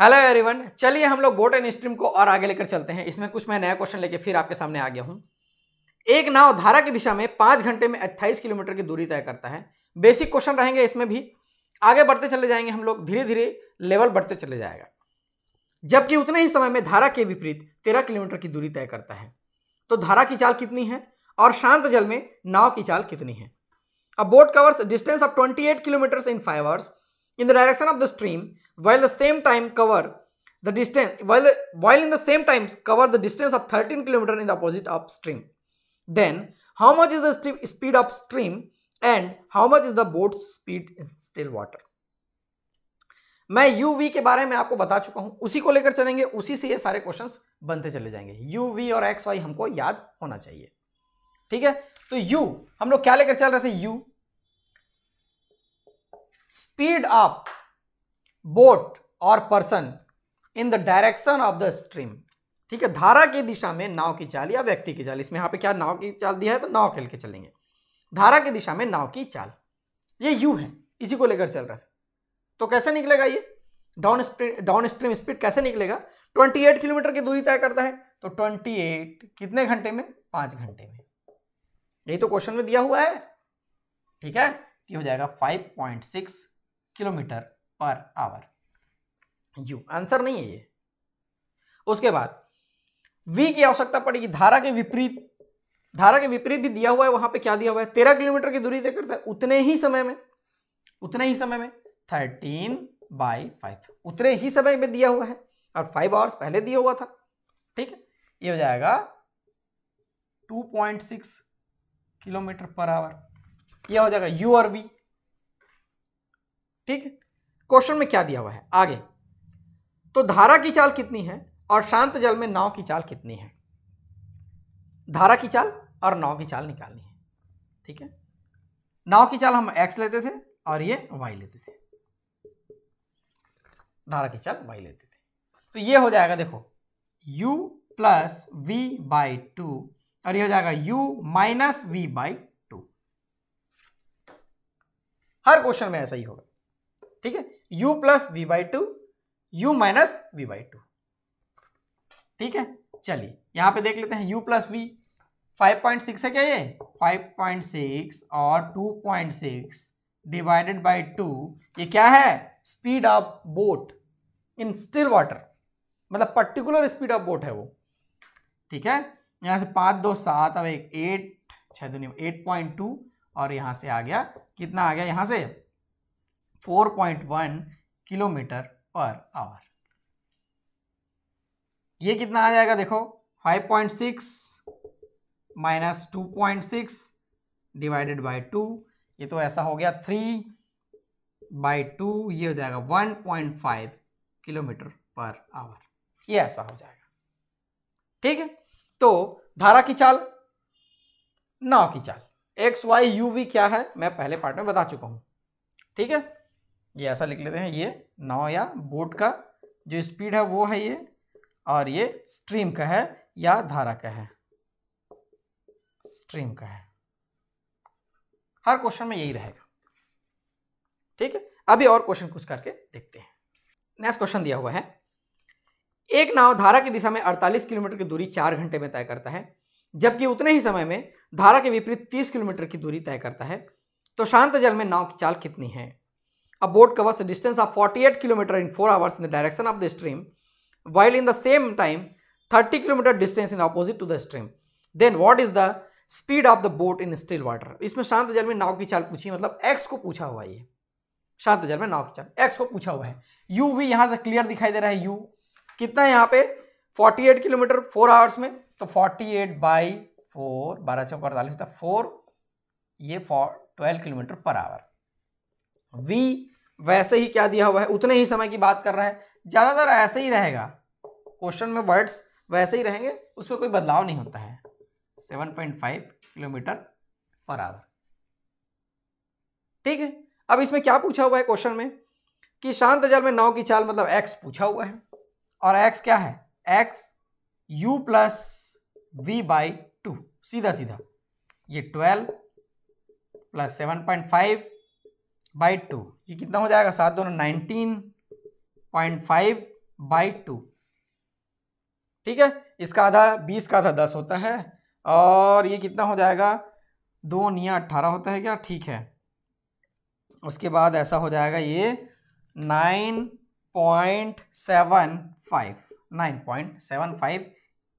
Hello everyone चलिए हम लोग बोट एंड स्ट्रीम को और आगे लेकर चलते हैं इसमें कुछ मैं नया क्वेश्चन लेके फिर आपके सामने आ गया हूँ एक नाव धारा की दिशा में पाँच घंटे में अट्ठाईस किलोमीटर की दूरी तय करता है बेसिक क्वेश्चन रहेंगे इसमें भी आगे बढ़ते चले जाएंगे हम लोग धीरे धीरे लेवल बढ़ते चले जाएगा जबकि उतने ही समय में धारा के विपरीत तेरह किलोमीटर की दूरी तय करता है तो धारा की चाल कितनी है और शांत जल में नाव की चाल कितनी है अब boat covers distance of eight kilometers in five hours in the direction of the stream while the same time cover the distance while, the, while in the same times cover the distance of 13 km in the opposite upstream. Then how much is the speed of stream and how much is the boat's speed in still water. मैं U V के बारे में आपको बता चुका हूं उसी को लेकर चलेंगे उसी से ये सारे क्वेश्चंस बनते चले जाएंगे यू वी और एक्स वाई हमको याद होना चाहिए ठीक है तो यू हम लोग क्या लेकर चल रहे थे यू स्पीड ऑफ बोट और person in the direction of the stream ठीक है धारा की दिशा में नाव की चाल या व्यक्ति की चाल इसमें यहां पे क्या नाव की चाल दिया है तो नाव खेल के चलेंगे धारा की दिशा में नाव की चाल ये यू है इसी को लेकर चल रहा था तो कैसे निकलेगा ये डाउन डाउन स्ट्रीम स्पीड कैसे निकलेगा 28 किलोमीटर की दूरी तय करता है तो 28 कितने घंटे में पांच घंटे में यही तो क्वेश्चन में दिया हुआ है ठीक है हो जाएगा 5.6 kilometre per our you answer नहीं है ये उसके बाद वी की आवश्यकता पड़ेगी धारा के विपरीत धारा के विपरीत भी दिया हुआ है वहां पे क्या दिया हुआ है तेरह किलोमीटर की दूरी तय करता है उतने ही समय में उतने ही समय में थर्टीन बाई फाइव उतने ही समय में दिया हुआ है और फाइव आवर्स पहले दिया हुआ था ठीक है ये हो जाएगा सिक्स किलोमीटर पर आवर ये हो जाएगा यू और वी ठीक है क्वेश्चन में क्या दिया हुआ है आगे तो धारा की चाल कितनी है और शांत जल में नाव की चाल कितनी है धारा की चाल और नाव की चाल निकालनी है ठीक है नाव की चाल हम एक्स लेते थे और ये वाई लेते थे धारा की चाल वाई लेते थे तो ये हो जाएगा देखो u plus V by two और ये हो जाएगा u माइनस वी बाई हर क्वेश्चन में ऐसा ही होगा ठीक है u plus V by two U minus V by two ठीक है चलिए यहां पे देख लेते हैं u plus V five point six है क्या ये फाइव पॉइंट सिक्स और two point six divided by two ये क्या है speed of boat in still water मतलब पर्टिकुलर स्पीड ऑफ बोट है वो ठीक है यहां से पांच दो सात अब एक एट छह दुनिया एट पॉइंट टू और यहाँ से आ गया कितना आ गया यहाँ से 4.1 किलोमीटर पर आवर ये कितना आ जाएगा देखो 5.6 माइनस 2.6 डिवाइडेड बाय टू ये तो ऐसा हो गया थ्री बाई टू ये हो जाएगा 1.5 किलोमीटर पर आवर ये ऐसा हो जाएगा ठीक है तो धारा की चाल नाव की चाल एक्स वाई यू वी क्या है मैं पहले पार्ट में बता चुका हूँ ठीक है ये ऐसा लिख लेते हैं ये नाव या बोट का जो स्पीड है वो है ये और ये स्ट्रीम का है या धारा का है स्ट्रीम का है हर क्वेश्चन में यही रहेगा ठीक है अभी और क्वेश्चन कुछ करके देखते हैं नेक्स्ट क्वेश्चन दिया हुआ है एक नाव धारा की दिशा में 48 किलोमीटर की दूरी चार घंटे में तय करता है जबकि उतने ही समय में धारा के विपरीत 30 किलोमीटर की दूरी तय करता है तो शांत जल में नाव की चाल कितनी है a boat covers distance of 48 kilometer in four hours in the direction of the stream while in the same time 30 kilometer distance in opposite to the stream then what is the speed of the boat in still water इसमें शांत जल में नाव की चाल पूछी मतलब x को पूछा हुआ ये शांत जल में नाव की चाल एक्स को पूछा हुआ है यू भी यहाँ से क्लियर दिखाई दे रहा है यू कितना है यहाँ पे 48 किलोमीटर फोर आवर्स में तो फोर्टी एट बाई फोर बारह सौ अड़तालीस था फोर ये four twelve kilometer per hour V वैसे ही क्या दिया हुआ है उतने ही समय की बात कर रहा है ज़्यादातर ऐसे ही रहेगा क्वेश्चन में वर्ड्स वैसे ही रहेंगे उसमें कोई बदलाव नहीं होता है seven point five kilometre per hour ठीक है अब इसमें क्या पूछा हुआ है क्वेश्चन में कि शांत जल में नौ की चाल मतलब एक्स पूछा हुआ है और एक्स क्या है X U plus V by two सीधा सीधा ये twelve plus seven point five by two ये कितना हो जाएगा सात दोनों nineteen point five by two ठीक है इसका आधा बीस का आधा दस होता है और ये कितना हो जाएगा दो निया अट्ठारह होता है क्या ठीक है उसके बाद ऐसा हो जाएगा ये nine point seven five nine point seven five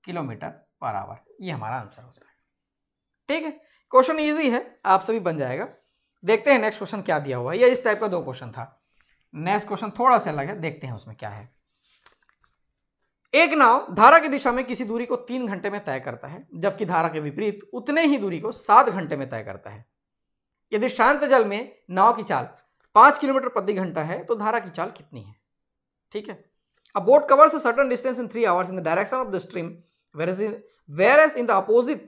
kilometre per hour ये हमारा आंसर हो जाएगा ठीक है क्वेश्चन ईजी है आप सभी बन जाएगा देखते हैं नेक्स्ट क्वेश्चन क्या दिया हुआ है ये इस टाइप का दो क्वेश्चन था नेक्स्ट क्वेश्चन थोड़ा सा अलग है देखते हैं उसमें क्या है एक नाव धारा की दिशा में किसी दूरी को तीन घंटे में तय करता है जबकि धारा के विपरीत उतने ही दूरी को सात घंटे में तय करता है यदि शांत जल में नाव की चाल पांच किलोमीटर प्रति घंटा है तो धारा की चाल कितनी है ठीक है अब boat covers certain distance in three hours in the direction of the stream whereas in, whereas in the opposite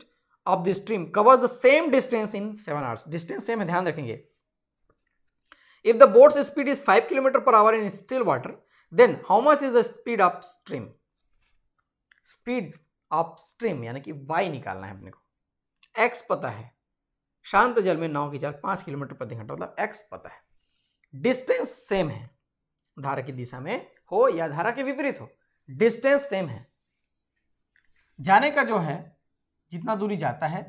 of the stream covers the same distance in 7 hours distance same dhyan rakhenge if the boat's speed is 5 km per hour in still water then how much is the speed upstream speed upstream yani ki y nikalna hai apne ko x pata hai शांत जल में नाव की चाल पाँच kilometre प्रति घंटा मतलब x पता है डिस्टेंस सेम है धारा की दिशा में हो या धारा के विपरीत हो डिस्टेंस सेम है जाने का जो है जितना दूरी जाता है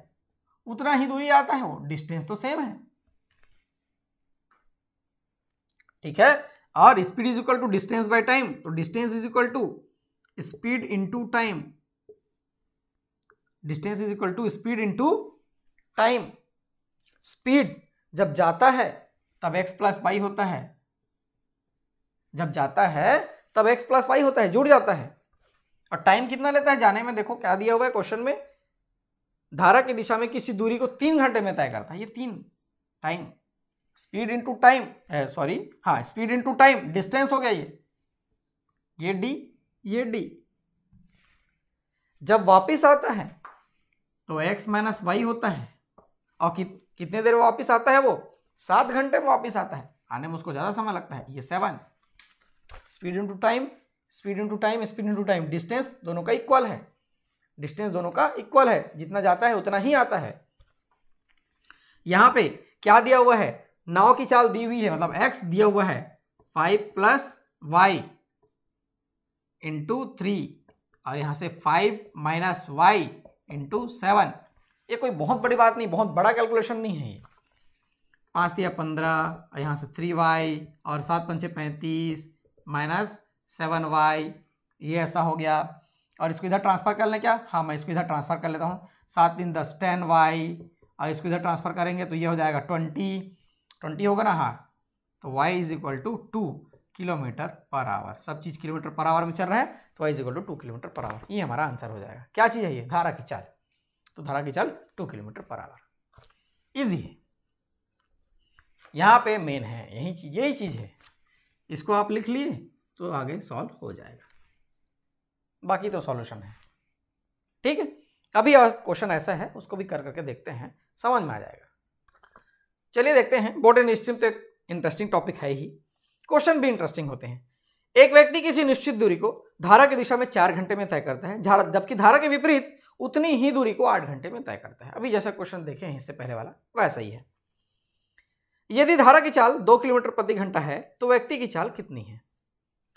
उतना ही दूरी आता है वो डिस्टेंस तो सेम है ठीक है और speed is equal to distance by time तो distance is equal to speed into time distance is equal to speed into time speed जब जाता है तब एक्स प्लस वाई होता है जब जाता है तब एक्स प्लस वाई होता है जुड़ जाता है और टाइम कितना लेता है जाने में देखो क्या दिया हुआ है क्वेश्चन में धारा की दिशा में किसी दूरी को तीन घंटे में तय करता है ये तीन time speed into time sorry हाँ स्पीड इंटू टाइम डिस्टेंस हो गया ये ये डी ये डी जब वापस आता है तो एक्स माइनस वाई होता है और कि, कितने देर वापस आता है वो सात घंटे में वापस आता है आने में उसको ज़्यादा समय लगता है ये seven speed into time speed to time speed to time distance दोनों का इक्वल है डिस्टेंस दोनों का इक्वल है जितना जाता है उतना ही आता है यहाँ पे क्या दिया हुआ है नाव की चाल दी हुई है मतलब एक्स दिया हुआ है five plus Y into three और यहाँ से five minus Y into seven ये कोई बहुत बड़ी बात नहीं बहुत बड़ा कैलकुलेशन नहीं है ये पांच दिया पंद्रह यहां से थ्री वाई और सात पंचे पैंतीस माइनस सेवन वाई ये ऐसा हो गया और इसको इधर ट्रांसफ़र कर लें क्या हाँ मैं इसको इधर ट्रांसफ़र कर लेता हूँ सात तीन दस टेन वाई और इसको इधर ट्रांसफ़र करेंगे तो ये हो जाएगा ट्वेंटी ट्वेंटी होगा ना हाँ तो Y is equal to two kilometer per hour सब चीज़ किलोमीटर पर आवर में चल रहा है तो Y is equal to two kilometer per hour ये हमारा आंसर हो जाएगा क्या चीज़ है ये धारा की चाल तो धारा की चाल two kilometer per hour easy है यहाँ पे मेन है यही चीज़ यही चीज़ है इसको आप लिख लिए तो आगे सॉल्व हो जाएगा बाकी तो सॉल्यूशन है ठीक है अभी क्वेश्चन ऐसा है उसको भी कर करके देखते हैं समझ में आ जाएगा चलिए देखते हैं बोर्ड एंड स्ट्रीम तो एक इंटरेस्टिंग टॉपिक है ही क्वेश्चन भी इंटरेस्टिंग होते हैं एक व्यक्ति किसी निश्चित दूरी को धारा की दिशा में चार घंटे में तय करता है जबकि धारा के विपरीत उतनी ही दूरी को आठ घंटे में तय करता है अभी जैसा क्वेश्चन देखे हैं इससे पहले वाला वैसा ही है यदि धारा की चाल दो किलोमीटर प्रति घंटा है तो व्यक्ति की चाल कितनी है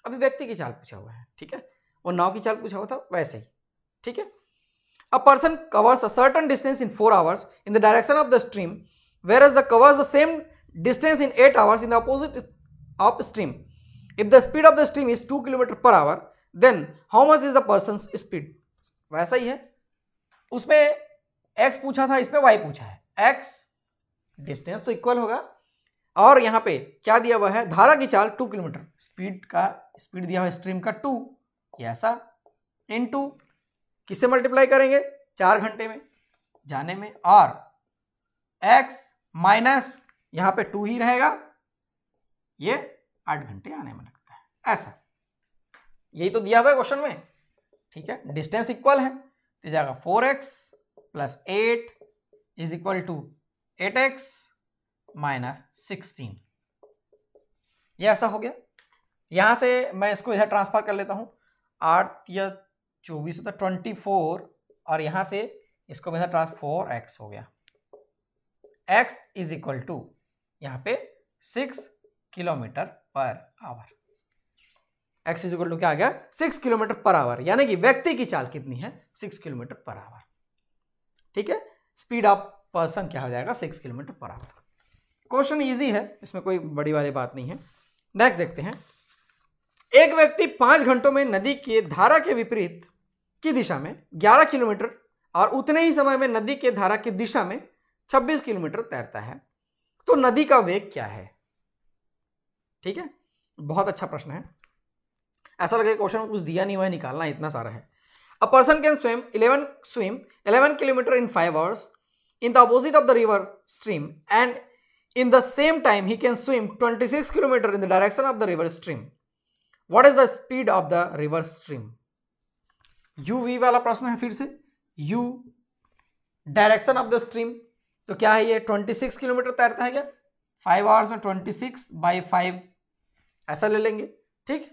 अभिव्यक्ति की चाल पूछा हुआ है ठीक है और नाव की चाल पूछा हुआ था वैसे ही ठीक है a person covers a certain distance in four hours in the direction of the stream whereas the covers the same distance in eight hours in the opposite of stream if the speed of the stream is two kilometer per hour then how much is the person speed वैसा ही है उसमें x पूछा था इसमें Y पूछा है x distance तो इक्वल होगा और यहाँ पे क्या दिया हुआ है धारा की चाल टू किलोमीटर स्पीड का स्पीड दिया हुआ है स्ट्रीम का टू ऐसा इन टू किससे मल्टीप्लाई करेंगे चार घंटे में जाने में और एक्स माइनस यहाँ पे टू ही रहेगा ये आठ घंटे आने में लगता है ऐसा यही तो दिया हुआ है क्वेश्चन में ठीक है डिस्टेंस इक्वल है तो जाएगा four X plus eight is equal to eight X minus sixteen ये ऐसा हो गया यहां से मैं इसको इधर ट्रांसफ़र कर लेता हूं आठ या चौबीस होता तो ट्वेंटी फोर और यहां से इसको मैं ट्रांस फोर एक्स हो गया एक्स इज इक्वल टू यहां पे six kilometre per hour X is equal to क्या आ गया सिक्स किलोमीटर पर आवर यानी कि व्यक्ति की चाल कितनी है सिक्स किलोमीटर पर आवर ठीक है स्पीड ऑफ पर्सन क्या हो जाएगा six kilometre per hour question easy है इसमें कोई बड़ी वाली बात नहीं है नेक्स्ट देखते हैं एक व्यक्ति पांच घंटों में नदी के धारा के विपरीत की दिशा में ग्यारह किलोमीटर और उतने ही समय में नदी के धारा की दिशा में छब्बीस किलोमीटर तैरता है तो नदी का वेग क्या है ठीक है बहुत अच्छा प्रश्न है ऐसा लगे क्वेश्चन कुछ दिया नहीं हुआ है निकालना इतना सारा है a person can swim eleven swim eleven kilometer in five hours in the opposite of the river stream and In the same time, he can swim 26 km in the direction of the river stream. What is the speed of the river stream? U V वाला प्रश्न है फिर से U direction of the stream तो क्या है ये 26 kilometre तैरता है क्या फाइव आवर्स में 26 सिक्स बाई फाइव ऐसा ले लेंगे ठीक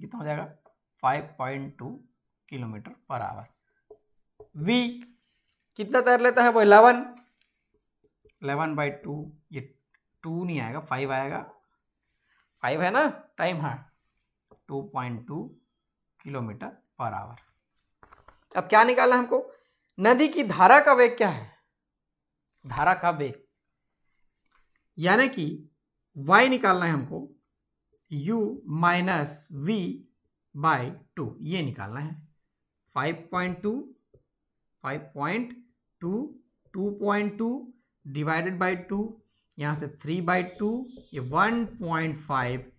कितना हो जाएगा 5.2 किलोमीटर पर आवर वी कितना तैर लेता है वो इलेवन इलेवन बाई टू ये टू नहीं आएगा फाइव आएगा फाइव है ना टाइम है two point two kilometer per hour अब क्या निकालना है हमको नदी की धारा का वेग क्या है धारा का वेग यानी कि y निकालना है हमको u minus V by two ये निकालना है five point two five point two two point two divided by two यहाँ से थ्री बाई टू ये one point five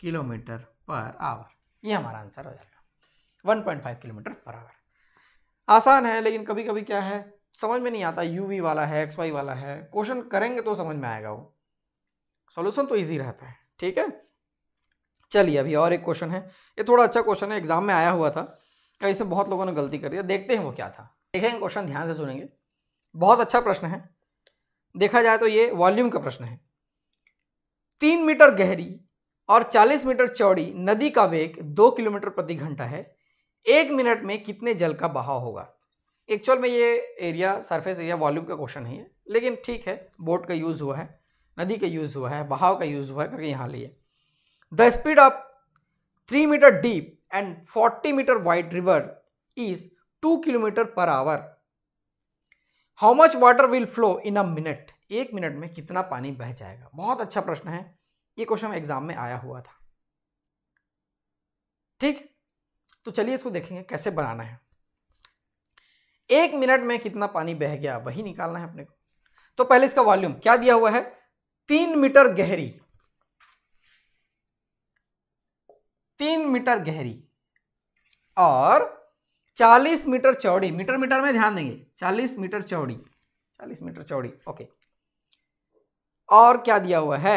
kilometre per hour ये हमारा आंसर हो जाएगा one point five kilometre per hour आसान है लेकिन कभी कभी क्या है समझ में नहीं आता यू वी वाला है एक्स वाई वाला है क्वेश्चन करेंगे तो समझ में आएगा वो सोल्यूशन तो ईजी रहता है ठीक है चलिए अभी और एक क्वेश्चन है ये थोड़ा अच्छा क्वेश्चन है एग्जाम में आया हुआ था कहीं से बहुत लोगों ने गलती कर दिया देखते हैं वो क्या था देखेंगे क्वेश्चन ध्यान से सुनेंगे बहुत अच्छा प्रश्न है देखा जाए तो ये वॉल्यूम का प्रश्न है तीन मीटर गहरी और 40 मीटर चौड़ी नदी का वेग दो किलोमीटर प्रति घंटा है एक मिनट में कितने जल का बहाव होगा एक्चुअल में ये एरिया सरफेस एरिया वॉल्यूम का क्वेश्चन है लेकिन ठीक है बोट का यूज़ हुआ है नदी का यूज़ हुआ है बहाव का यूज़ हुआ है करके यहाँ लिए the speed of three meter deep and forty meter wide river is two kilometer per hour how much water will flow in a minute एक मिनट में कितना पानी बह जाएगा बहुत अच्छा प्रश्न है ये क्वेश्चन एग्जाम में आया हुआ था ठीक तो चलिए इसको देखेंगे कैसे बनाना है एक मिनट में कितना पानी बह गया वही निकालना है अपने को तो पहले इसका वॉल्यूम क्या दिया हुआ है तीन मीटर गहरी तीन मीटर गहरी और 40 मीटर चौड़ी मीटर मीटर में ध्यान देंगे 40 मीटर चौड़ी 40 मीटर चौड़ी ओके और क्या दिया हुआ है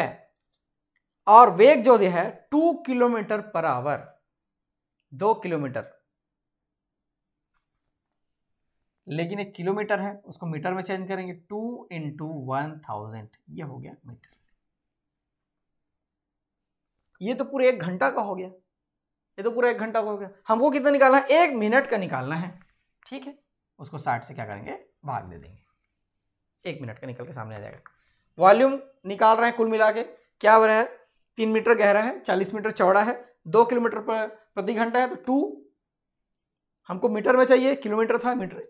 और वेग जो दिया है टू किलोमीटर पर आवर दो किलोमीटर लेकिन एक किलोमीटर है उसको मीटर में चेंज करेंगे टू इंटू वन थाउजेंड यह हो गया मीटर ये तो पूरे एक घंटा का हो गया ये तो पूरा एक घंटा हो गया हमको कितना निकालना है एक मिनट का निकालना है ठीक है उसको साठ से क्या करेंगे भाग दे देंगे एक मिनट का निकल के सामने आ जाएगा वॉल्यूम निकाल रहे हैं कुल मिला के क्या हो रहा है तीन मीटर गहरा है चालीस मीटर चौड़ा है दो किलोमीटर पर प्रति घंटा है तो टू हमको मीटर में चाहिए किलोमीटर था मीटर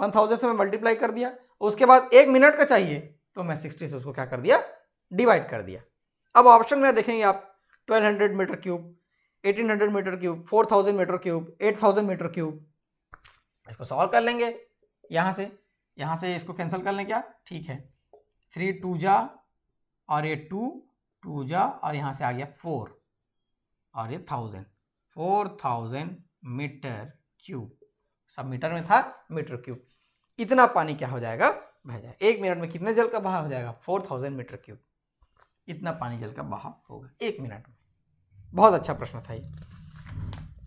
वन थाउजेंड से मैं मल्टीप्लाई कर दिया उसके बाद एक मिनट का चाहिए तो मैं सिक्सटी से उसको क्या कर दिया डिवाइड कर दिया अब ऑप्शन में देखेंगे आप twelve hundred meter cube 1800 meter cube 4000 meter cube 8000 meter cube इसको सॉल्व कर लेंगे यहाँ से यहाँ से इसको कैंसिल कर लें क्या ठीक है थ्री टू जा और ये टू टू जा और यहाँ से आ गया फोर और ये thousand four thousand meter cube सब मीटर में था मीटर क्यूब इतना पानी क्या हो जाएगा बह जाएगा एक मिनट में कितने जल का बहाव हो जाएगा फोर थाउजेंड मीटर क्यूब इतना पानी जल का बहाव होगा एक मिनट में बहुत अच्छा प्रश्न था ये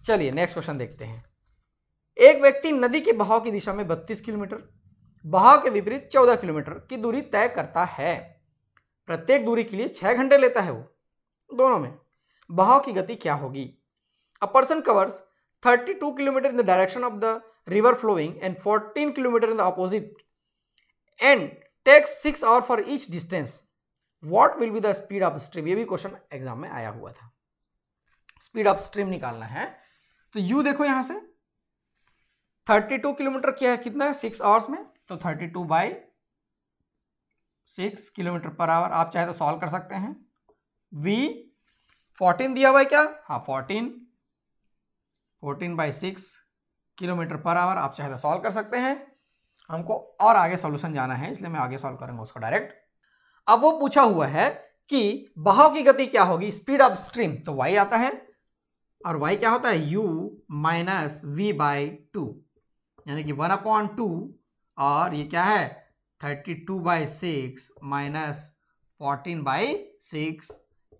चलिए नेक्स्ट क्वेश्चन देखते हैं एक व्यक्ति नदी के बहाव की दिशा में 32 किलोमीटर बहाव के विपरीत 14 किलोमीटर की दूरी तय करता है प्रत्येक दूरी के लिए छह घंटे लेता है वो दोनों में बहाव की गति क्या होगी a person covers 32 kilometer in the direction of the river flowing and 14 kilometer in the opposite and takes six hour for each distance what will be the speed of stream ये भी क्वेश्चन एग्जाम में आया हुआ था speed of stream निकालना है तो you देखो यहां से 32 किलोमीटर क्या है कितना है सिक्स आवर्स में तो 32 two by six kilometre per hour आप चाहे तो सॉल्व कर सकते हैं वी 14 दिया हुआ है क्या हाँ 14 14 by six kilometre per hour आप चाहे तो सॉल्व कर सकते हैं हमको और आगे सॉल्यूशन जाना है इसलिए मैं आगे सॉल्व करूंगा उसको डायरेक्ट अब वो पूछा हुआ है कि बहाव की गति क्या होगी स्पीड ऑफ स्ट्रीम तो वाई आता है और y क्या होता है u minus V by two यानी कि वन अपॉन टू और ये क्या है thirty two by six minus fourteen by six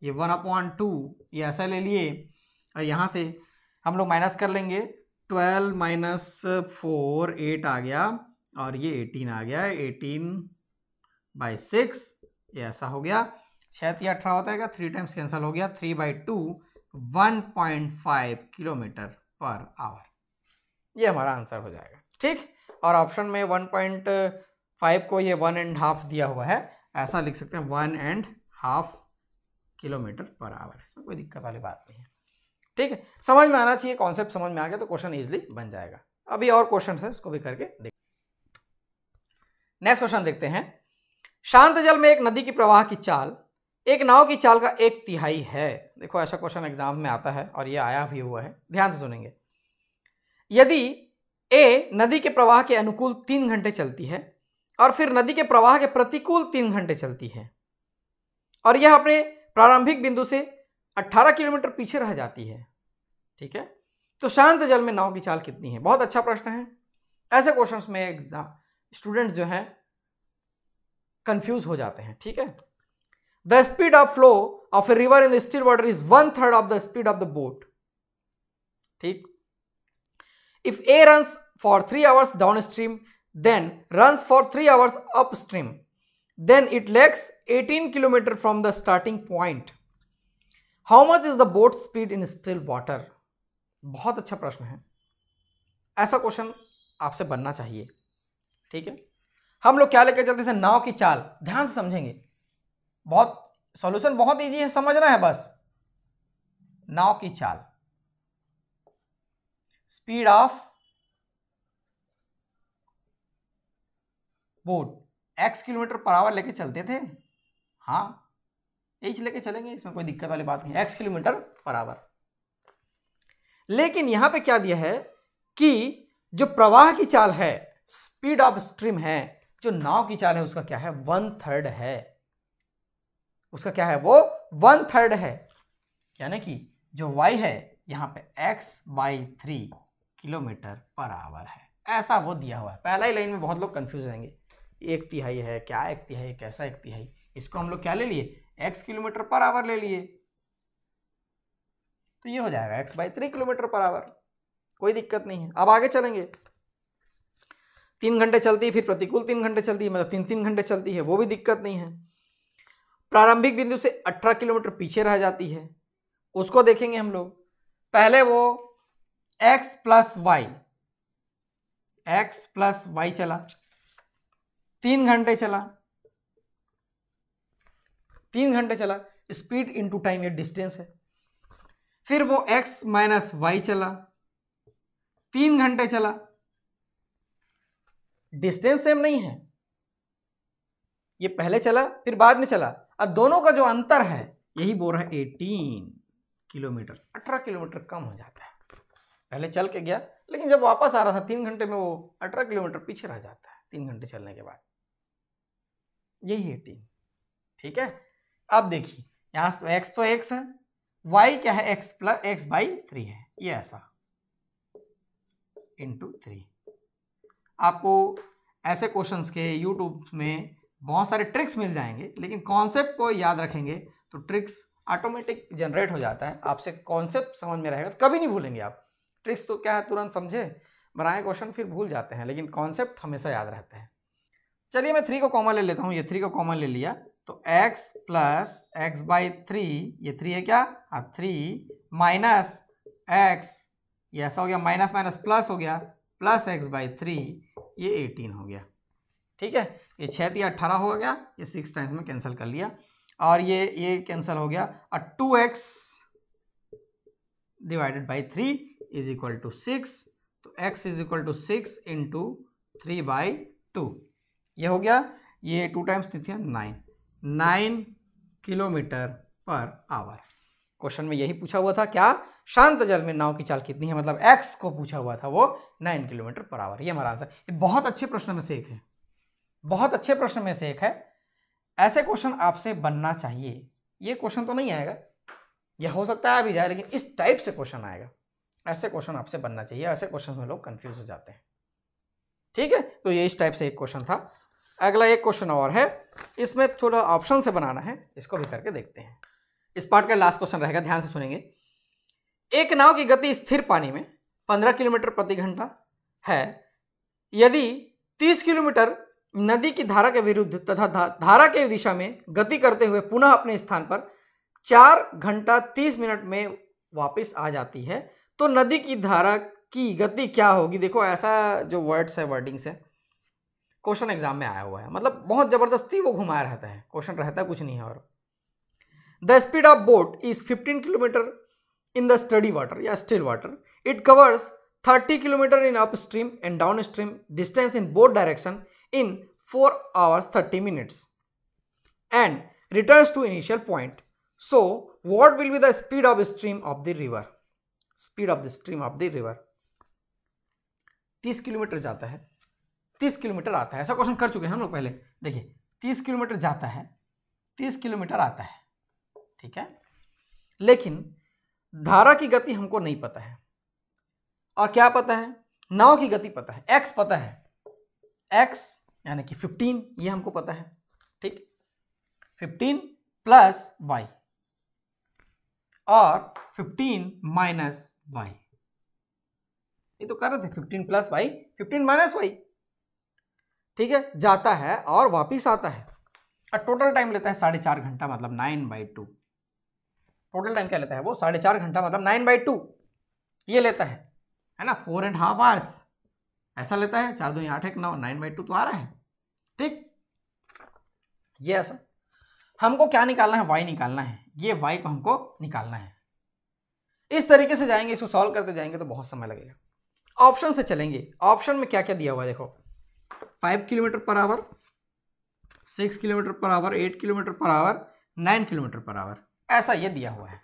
ये वन अपॉन टू ये ऐसा ले लिए और यहाँ से हम लोग माइनस कर लेंगे ट्वेल्व माइनस फोर एट आ गया और ये एटीन आ गया एटीन बाई सिक्स ये ऐसा हो गया छः या अठारह होता है थ्री टाइम्स कैंसिल हो गया three by two 1.5 kilometer per hour ये हमारा आंसर हो जाएगा ठीक और ऑप्शन में 1.5 को ये वन एंड हाफ दिया हुआ है ऐसा लिख सकते हैं one and half kilometer per hour इसमें कोई दिक्कत वाली बात नहीं है ठीक है समझ में आना चाहिए कॉन्सेप्ट समझ में आ गया तो क्वेश्चन इजिली बन जाएगा अभी और क्वेश्चन है उसको भी करके देख नेक्स्ट क्वेश्चन देखते हैं शांत जल में एक नदी की प्रवाह की चाल एक नाव की चाल का एक तिहाई है देखो ऐसा क्वेश्चन एग्जाम में आता है और ये आया भी हुआ है ध्यान से सुनेंगे यदि ए नदी के प्रवाह के अनुकूल तीन घंटे चलती है और फिर नदी के प्रवाह के प्रतिकूल तीन घंटे चलती है और यह अपने प्रारंभिक बिंदु से 18 किलोमीटर पीछे रह जाती है ठीक है तो शांत जल में नाव की चाल कितनी है बहुत अच्छा प्रश्न है ऐसे क्वेश्चंस में एग्जाम स्टूडेंट्स जो हैं कंफ्यूज हो जाते हैं ठीक है the speed of flow of a river in the still water is one third of the speed of the boat ठीक if A runs for 3 hours downstream then runs for 3 hours upstream then it lags 18 km from the starting point how much is the boat speed in still water बहुत अच्छा प्रश्न है ऐसा question आपसे बनना चाहिए ठीक है हम लोग क्या लेकर चलते थे नाव की चाल ध्यान से समझेंगे बहुत सॉल्यूशन बहुत इजी है समझना है बस नाव की चाल speed of boat X kilometer per hour लेके चलते थे हाँ एच लेके चलेंगे इसमें कोई दिक्कत वाली बात नहीं एक्स किलोमीटर पर आवर लेकिन यहां पे क्या दिया है कि जो प्रवाह की चाल है स्पीड ऑफ स्ट्रीम है जो नाव की चाल है उसका क्या है वन थर्ड है उसका क्या है वो वन थर्ड है यानी कि जो वाई है यहाँ पे X by three kilometer per hour है ऐसा वो दिया हुआ है पहला ही लाइन में बहुत लोग कन्फ्यूज रहेंगे एक तिहाई है क्या एक तिहाई कैसा एक तिहाई इसको हम लोग क्या ले लिए x किलोमीटर पर आवर ले लिए तो ये हो जाएगा x by three kilometer per hour कोई दिक्कत नहीं है अब आगे चलेंगे तीन घंटे चलती है फिर प्रतिकूल तीन घंटे चलती है मतलब तीन तीन घंटे चलती है वो भी दिक्कत नहीं है प्रारंभिक बिंदु से 18 किलोमीटर पीछे रह जाती है उसको देखेंगे हम लोग पहले वो x plus Y X plus Y चला तीन घंटे चला तीन घंटे चला स्पीड टू टाइम ये डिस्टेंस है फिर वो x माइनस वाई चला तीन घंटे चला डिस्टेंस सेम नहीं है ये पहले चला फिर बाद में चला अब दोनों का जो अंतर है यही बोल रहा है एटीन किलोमीटर अठारह किलोमीटर कम हो जाता है पहले चल के गया लेकिन जब वापस आ रहा था तीन घंटे में वो अठारह किलोमीटर पीछे रह जाता है तीन घंटे चलने के बाद यही एटीन ठीक है अब देखिए यहाँ तो एक्स तो एक्स है वाई क्या है X plus x by three है ये ऐसा इंटू थ्री आपको ऐसे क्वेश्चंस के यूट्यूब में बहुत सारे ट्रिक्स मिल जाएंगे लेकिन कॉन्सेप्ट को याद रखेंगे तो ट्रिक्स ऑटोमेटिक जनरेट हो जाता है आपसे कॉन्सेप्ट समझ में रहेगा तो कभी नहीं भूलेंगे आप ट्रिक्स तो क्या है तुरंत समझे बनाए क्वेश्चन फिर भूल जाते हैं लेकिन कॉन्सेप्ट हमेशा याद रहता है चलिए मैं थ्री को कॉमन ले लेता हूँ ये थ्री को कॉमन ले लिया तो X plus x by three ये थ्री है क्या हाँ थ्री माइनस एक्स ये ऐसा हो गया माइनस माइनस प्लस हो गया प्लस एक्स बाई थ्री ये एटीन हो गया ठीक है ये छः या अट्ठारह हो गया ये सिक्स टाइम्स में कैंसिल कर लिया और ये ये कैंसिल हो गया और two x divided by three is equal to six तो x is equal to six in two three by two ये हो गया ये टू टाइम्स थी थी nine nine kilometre per hour question में यही पूछा हुआ था क्या शांत जल में नाव की चाल कितनी है मतलब एक्स को पूछा हुआ था वो नाइन किलोमीटर पर आवर ये हमारा आंसर ये बहुत अच्छे प्रश्न में से एक है बहुत अच्छे प्रश्न में से एक है ऐसे क्वेश्चन आपसे बनना चाहिए ये क्वेश्चन तो नहीं आएगा यह हो सकता है अभी जाए लेकिन इस टाइप से क्वेश्चन आएगा ऐसे क्वेश्चन आपसे बनना चाहिए ऐसे क्वेश्चन में लोग कंफ्यूज हो जाते हैं ठीक है तो ये इस टाइप से एक क्वेश्चन था अगला एक क्वेश्चन और है इसमें थोड़ा ऑप्शन से बनाना है इसको भी करके देखते हैं इस पार्ट का लास्ट क्वेश्चन रहेगा ध्यान से सुनेंगे एक नाव की गति स्थिर पानी में पंद्रह किलोमीटर प्रति घंटा है यदि तीस किलोमीटर नदी की धारा के विरुद्ध तथा धारा के दिशा में गति करते हुए पुनः अपने स्थान पर चार घंटा तीस मिनट में वापस आ जाती है तो नदी की धारा की गति क्या होगी देखो ऐसा जो वर्ड्स है वर्डिंग्स है क्वेश्चन एग्जाम में आया हुआ है मतलब बहुत ज़बरदस्ती वो घुमाया रहता है क्वेश्चन रहता कुछ नहीं है और the speed of boat is 15 kilometre in the study water या still water it covers 30 kilometre in upstream and downstream distance in boat direction in 4 hours 30 minutes and returns to initial point. So what will be the speed of stream of the river? Speed of the stream of the river. 30 kilometre जाता है 30 kilometre आता है ऐसा question कर चुके हैं हम लोग पहले देखिए 30 किलोमीटर जाता है 30 किलोमीटर आता है ठीक है लेकिन धारा की गति हमको नहीं पता है और क्या पता है नाव की गति पता है एक्स पता है एक्स यानी कि फिफ्टीन ये हमको पता है ठीक फिफ्टीन प्लस वाई और फिफ्टीन माइनस वाई ये तो कर रहे थे fifteen plus y fifteen minus y ठीक है जाता है और वापिस आता है और टोटल टाइम लेता है साढ़े चार घंटा मतलब nine by two total time क्या लेता है वो साढ़े चार घंटा मतलब नाइन बाई टू ये लेता है है ना फोर एंड हाफ आवर्स ऐसा लेता है चार दो आठ एक नौ नाइन बाई टू तो आ रहा है ठीक ये ऐसा हमको क्या निकालना है वाई निकालना है ये वाई को हमको निकालना है इस तरीके से जाएंगे इसको सॉल्व करते जाएंगे तो बहुत समय लगेगा ऑप्शन से चलेंगे ऑप्शन में क्या क्या दिया हुआ है देखो five kilometre per hour six kilometre per hour eight kilometre per hour nine kilometre per hour ऐसा ये दिया हुआ है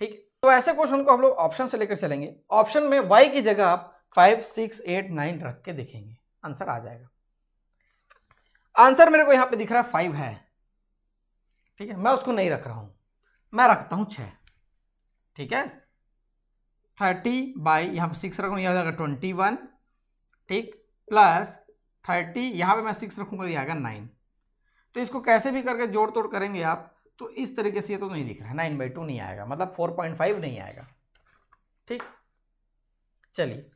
ठीक तो ऐसे क्वेश्चन को हम लोग ऑप्शन से लेकर चलेंगे ऑप्शन में वाई की जगह आप फाइव सिक्स एट नाइन रख के देखेंगे आंसर आ जाएगा आंसर मेरे को यहाँ पे दिख रहा है फाइव है ठीक है मैं उसको नहीं रख रहा हूँ मैं रखता हूँ छः ठीक है थर्टी बाई यहाँ पे सिक्स रखूँगा यहाँ जाएगा ट्वेंटी वन ठीक प्लस थर्टी यहाँ पे मैं सिक्स रखूँगा यह आएगा नाइन तो इसको कैसे भी करके जोड़ तोड़ करेंगे आप तो इस तरीके से ये तो नहीं दिख रहा है नाइन बाई टू नहीं आएगा मतलब फोर पॉइंट फाइव नहीं आएगा ठीक चलिए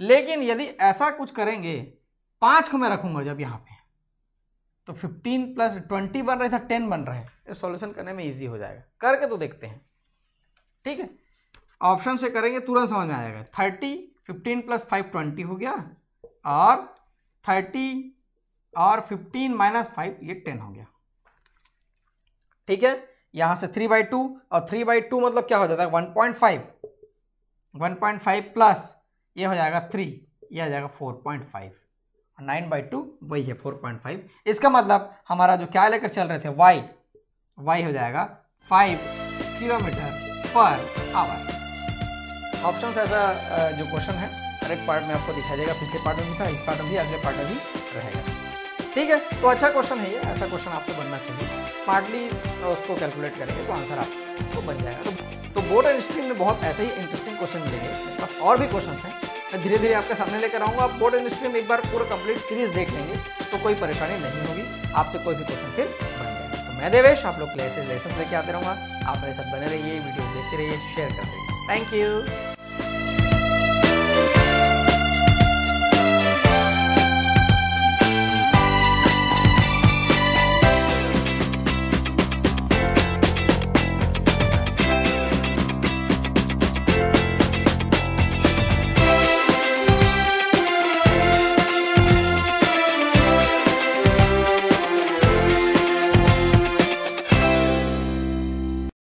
लेकिन यदि ऐसा कुछ करेंगे पाँच को मैं रखूंगा जब यहाँ पे तो फिफ्टीन प्लस ट्वेंटी बन रहे था टेन बन रहे ये सॉल्यूशन करने में ईजी हो जाएगा करके तो देखते हैं ठीक है ऑप्शन से करेंगे तुरंत समझ में आ जाएगा thirty fifteen plus five twenty हो गया और थर्टी और फिफ्टीन माइनस फाइव ये टेन हो गया ठीक है यहाँ से थ्री बाई टू और थ्री बाई टू मतलब क्या हो जाता है one point five one point five plus ये हो जाएगा थ्री ये आ जाएगा four point five nine by two वही है फोर पॉइंट फाइव इसका मतलब हमारा जो क्या लेकर चल रहे थे वाई वाई हो जाएगा five kilometre per hour option ऐसा जो क्वेश्चन है हर एक पार्ट में आपको दिखाई देगा पिछले पार्ट में भी था इस पार्ट में भी अगले पार्ट में भी रहेगा ठीक है तो अच्छा क्वेश्चन है ये ऐसा क्वेश्चन आपसे बनना चाहिए स्मार्टली तो uh, उसको कैलकुलेट करेंगे तो आंसर आपको बन जाएगा तो बोर्ड एंड स्ट्रीम में बहुत ऐसे ही इंटरेस्टिंग क्वेश्चन मिलेंगे बस और भी क्वेश्चन हैं मैं धीरे धीरे आपके सामने लेकर आऊँगा आप बोर्ड एंड स्ट्रीम एक बार पूरा कंप्लीट सीरीज देख लेंगे तो कोई परेशानी नहीं होगी आपसे कोई भी क्वेश्चन फिर बन जाएगा तो मैं देवेश आप लोग के ऐसे लेके आते रहूँगा आप मेरे साथ बने रहिए वीडियो देखते रहिए शेयर करते रहिए थैंक यू